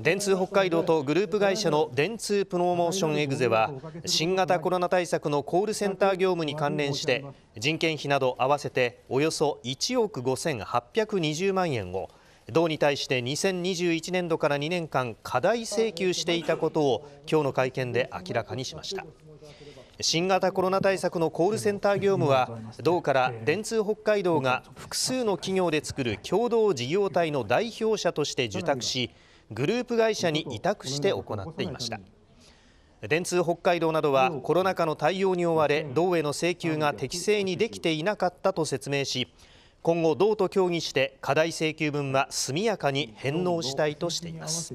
電通北海道とグループ会社の電通プロモーションエグゼは新型コロナ対策のコールセンター業務に関連して人件費など合わせておよそ1億5820万円を道に対して2021年度から2年間過大請求していたことを今日の会見で明らかにしました新型コロナ対策のコールセンター業務は道から電通北海道が複数の企業で作る共同事業体の代表者として受託しグループ会社に委託して行っていました電通北海道などはコロナ禍の対応に追われ道への請求が適正にできていなかったと説明し今後道と協議して過大請求分は速やかに返納したいとしています